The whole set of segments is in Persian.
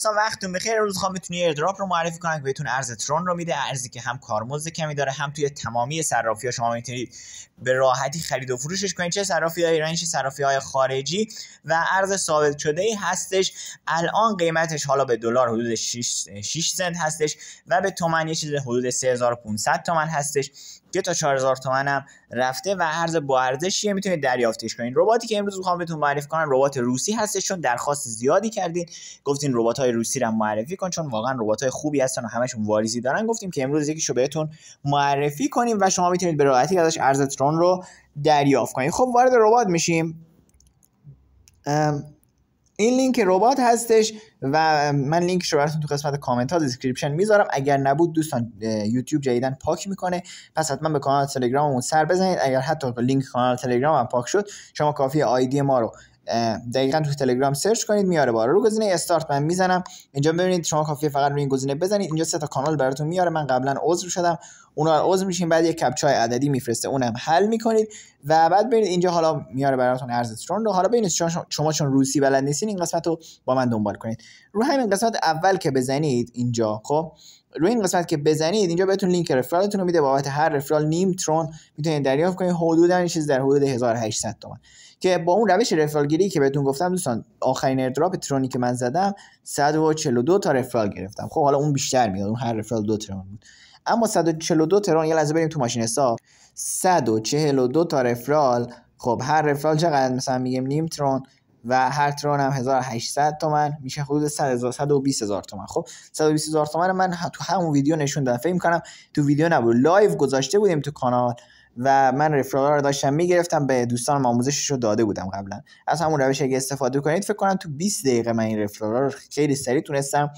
مثلا وقتتون بخیر روز میتونی بتونی ایردراپ رو معرفی کنم که بهتون ارز ترون رو میده ارزی که هم کارمزد کمی داره هم توی تمامی صرافی ها شما میتونید به راحتی خرید و فروشش کنید چه صرافی های ایرانی چه صرافی های خارجی و ارز ثابت شده ای هستش الان قیمتش حالا به دلار حدود 6 سنت هستش و به تومن یه چیز حدود 3500 تومن هستش یه تا 4000 تومن هم رفته و ارز با ارزشیه میتونید دریافتش کنین رباتی که امروز میخوام بهتون معرفی کنم ربات روسی هستش چون درخواست زیادی کردین گفتین ربات های روسی رو معرفی کن چون واقعا ربات های خوبی هستن و همشون واریزی دارن گفتیم که امروز یکیشو بهتون معرفی کنیم و شما میتونید به راحتی ازش ارز ترون رو دریافت کنید خب وارد ربات میشیم این لینک ربات هستش و من لینکش رو براتون تو قسمت کامنت ها دیسکریپشن میذارم اگر نبود دوستان یوتیوب جدیدن پاک میکنه پس حتما به کانال تلگراممون سر بزنید اگر حتی لینک کانال تلگرام پاک شد شما کافی آیدی ما رو دقیقا تو تلگرام سرچ کنید میاره بالا رو گزینه استارت من میزنم اینجا ببینید شما کافیه فقط روی این گزینه بزنید اینجا سه تا کانال براتون میاره من قبلا عضو شدم اونا عضو میشین بعد یه کپچای عددی میفرسته اونم حل میکنید و بعد ببینید اینجا حالا میاره براتون ارز ترون رو حالا ببینید شما, شما چون روسی بلد نیستین این قسمت رو با من دنبال کنید رو همین قسمت اول که بزنید اینجا خب روی این قسمت که بزنید اینجا بهتون لینک رفرالتون رو میده بابت هر رفرال نیم ترون میتونید دریافت کنید حدودا چیز در حدود 1800 تومان که با اون روش رفرال گیری که بهتون گفتم دوستان آخرین اردراپ ترونی که من زدم 142 تا رفرال گرفتم خب حالا اون بیشتر میاد اون هر رفرال دو ترون بود اما 142 ترون یه لحظه بریم تو ماشین حساب 142 تا رفرال خب هر رفرال چقدر مثلا میگیم نیم ترون و هر تران هم 1800 تومن میشه حدود 120 هزار تومن خب 120 هزار تومن من تو همون ویدیو نشون دادم فکر کنم تو ویدیو نبود لایو گذاشته بودیم تو کانال و من رفرار رو داشتم میگرفتم به دوستان آموزشش رو داده بودم قبلا از همون روش اگه استفاده کنید فکر کنم تو 20 دقیقه من این رفرار رو خیلی سریع تونستم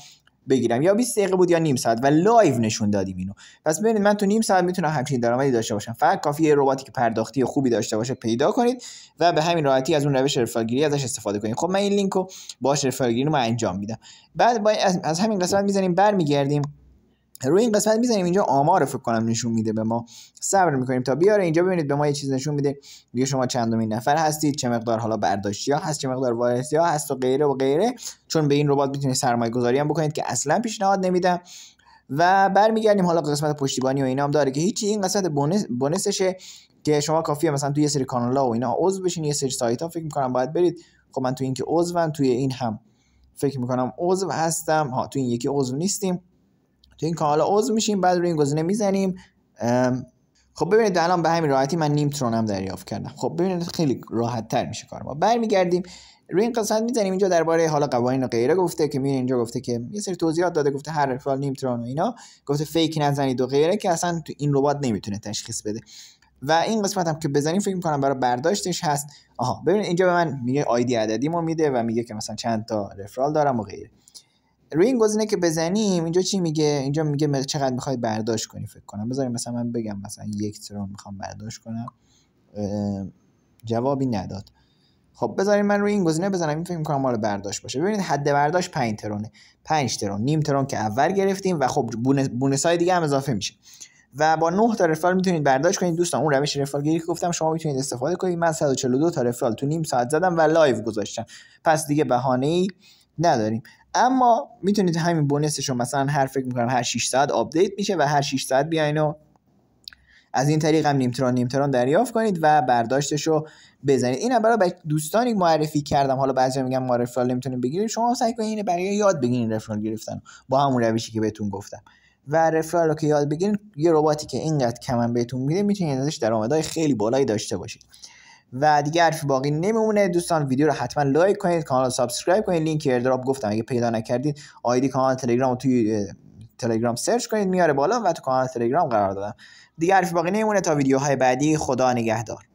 بگیرم یا 20 دقیقه بود یا نیم ساعت و لایو نشون دادیم اینو پس ببینید من تو نیم ساعت میتونم همچین درآمدی داشته باشم فقط کافیه رباتی که پرداختی خوبی داشته باشه پیدا کنید و به همین راحتی از اون روش رفاگیری ازش استفاده کنید خب من این لینک رو باش رفاگیری رو انجام میدم بعد از همین قسمت میزنیم برمیگردیم روی این قسمت میزنیم اینجا آمار فکر کنم نشون میده به ما صبر میکنیم تا بیاره اینجا ببینید به ما یه چیز نشون میده میگه شما چندمین نفر هستید چه مقدار حالا برداشتی هست چه مقدار وارسی هست و غیره و غیره چون به این ربات میتونید سرمایه گذاری هم بکنید که اصلا پیشنهاد نمیدم و برمیگردیم حالا قسمت پشتیبانی و اینا هم داره که هیچی این قسمت بونس بونسشه که شما کافیه مثلا توی یه سری ها و اینا عضو بشین یه سری سایت ها فکر میکنم باید برید خب من توی این که عضوم توی این هم فکر میکنم عضو هستم ها توی این یکی عضو نیستیم تو این کانال عضو میشیم بعد روی این گزینه میزنیم خب ببینید الان به همین راحتی من نیمترون هم دریافت کردم خب ببینید خیلی راحت تر میشه کار ما برمیگردیم روی این قسمت میزنیم اینجا درباره حالا قوانین و غیره گفته که میرین اینجا گفته که یه سری توضیحات داده گفته هر فال نیمترون و اینا گفته فیک نزنید و غیره که اصلا تو این ربات نمیتونه تشخیص بده و این قسمت هم که بزنیم فکر میکنم برای برداشتش هست آها ببینید اینجا به من میگه آیدی عددی ما میده و میگه که مثلا چند تا رفرال دارم و غیره روی این گزینه که بزنیم اینجا چی میگه اینجا میگه چقدر میخوای برداشت کنی فکر کنم بذاریم مثلا من بگم مثلا یک ترون میخوام برداشت کنم جوابی نداد خب بذاریم من روی این گزینه بزنم این فکر میکنم مال برداشت باشه ببینید حد برداشت 5 ترونه 5 ترون نیم ترون که اول گرفتیم و خب بونس های دیگه هم اضافه میشه و با 9 تا رفرال میتونید برداشت کنید دوستان اون روش رفرال گیری گفتم شما میتونید استفاده کنید من 142 تا رفرال تو نیم ساعت زدم و لایو گذاشتم پس دیگه بهانه ای نداریم اما میتونید همین بونسش رو مثلا هر فکر میکنم هر 6 ساعت آپدیت میشه و هر 6 ساعت بیاین و از این طریق هم نیمتران نیمتران دریافت کنید و برداشتش رو بزنید این برای دوستانی معرفی کردم حالا بعضی میگم ما رفرال نمیتونیم بگیریم شما سعی کنید اینه برای یاد بگیرین رفرال گرفتن با همون روشی که بهتون گفتم و رفرال رو که یاد بگیرین یه رباتی که اینقدر کمن بهتون میده میتونید ازش درآمدهای خیلی بالایی داشته باشید و دیگه حرفی باقی نمیمونه دوستان ویدیو رو حتما لایک کنید کانال رو سابسکرایب کنید لینک ایردراپ گفتم اگه پیدا نکردید آیدی کانال تلگرام رو توی تلگرام سرچ کنید میاره بالا و تو کانال تلگرام قرار دادم دیگه حرفی باقی نمیمونه تا ویدیوهای بعدی خدا نگهدار